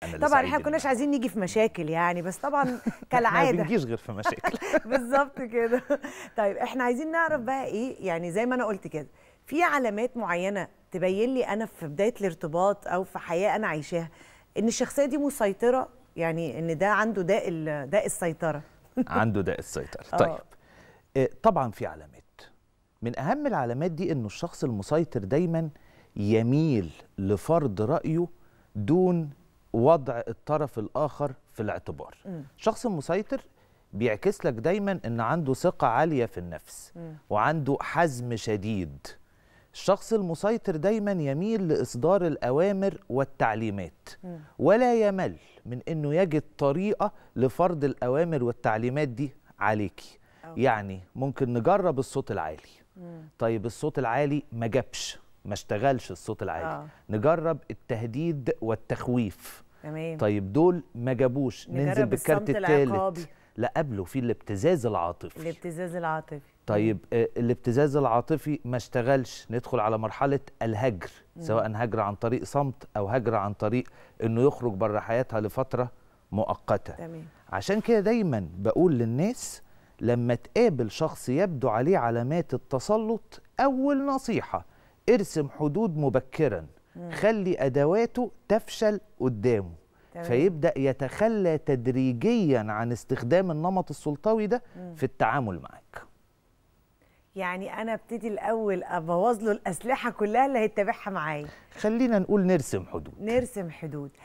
طبعا احنا ما كناش عايزين نيجي في مشاكل يعني بس طبعا كالعاده ما بنجيش غير في مشاكل بالظبط كده طيب احنا عايزين نعرف بقى ايه يعني زي ما انا قلت كده في علامات معينه تبين لي انا في بدايه الارتباط او في حياه انا عايشاها ان الشخصيه دي مسيطره يعني ان ده عنده داء داء السيطره عنده داء السيطره آه. طيب آه، طبعا في علامات من اهم العلامات دي انه الشخص المسيطر دايما يميل لفرض رايه دون وضع الطرف الاخر في الاعتبار الشخص المسيطر بيعكس لك دايما ان عنده ثقه عاليه في النفس م. وعنده حزم شديد الشخص المسيطر دايما يميل لاصدار الاوامر والتعليمات م. ولا يمل من انه يجد طريقه لفرض الاوامر والتعليمات دي عليكي أوه. يعني ممكن نجرب الصوت العالي م. طيب الصوت العالي ما جابش ما اشتغلش الصوت العالي آه. نجرب التهديد والتخويف تمام طيب دول ما جابوش ننزل بالكارت الثالث لا قبله في الابتزاز العاطفي الابتزاز العاطفي طيب آه، الابتزاز العاطفي ما اشتغلش ندخل على مرحله الهجر مم. سواء هجر عن طريق صمت او هجر عن طريق انه يخرج بره حياتها لفتره مؤقته تمام. عشان كده دايما بقول للناس لما تقابل شخص يبدو عليه علامات التسلط اول نصيحه ارسم حدود مبكرا خلي ادواته تفشل قدامه فيبدا يتخلى تدريجيا عن استخدام النمط السلطوي ده مم. في التعامل معاك يعني انا ابتدي الاول ابوظ له الاسلحه كلها اللي هيتبعها معايا خلينا نقول نرسم حدود نرسم حدود